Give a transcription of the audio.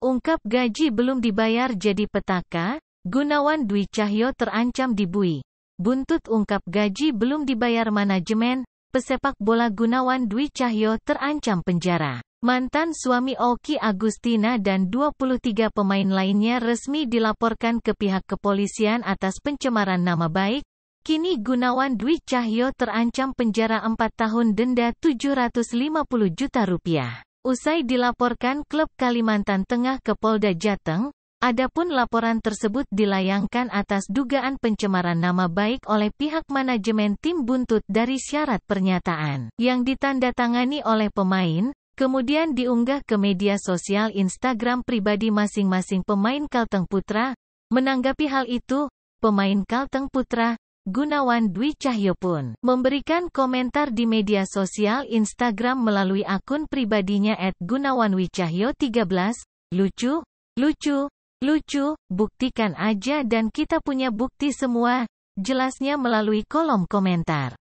Ungkap gaji belum dibayar jadi petaka, Gunawan Dwi Cahyo terancam dibui. Buntut ungkap gaji belum dibayar manajemen, pesepak bola Gunawan Dwi Cahyo terancam penjara. Mantan suami Oki Agustina dan 23 pemain lainnya resmi dilaporkan ke pihak kepolisian atas pencemaran nama baik. Kini Gunawan Dwi Cahyo terancam penjara 4 tahun denda 750 juta rupiah. Usai dilaporkan klub Kalimantan Tengah ke Polda Jateng, Adapun laporan tersebut dilayangkan atas dugaan pencemaran nama baik oleh pihak manajemen tim buntut dari syarat pernyataan yang ditandatangani oleh pemain, kemudian diunggah ke media sosial Instagram pribadi masing-masing pemain Kalteng Putra. Menanggapi hal itu, pemain Kalteng Putra, Gunawan Dwi Cahyo pun memberikan komentar di media sosial Instagram melalui akun pribadinya @gunawanwicahyo13. Lucu, lucu, lucu, buktikan aja dan kita punya bukti semua, jelasnya melalui kolom komentar.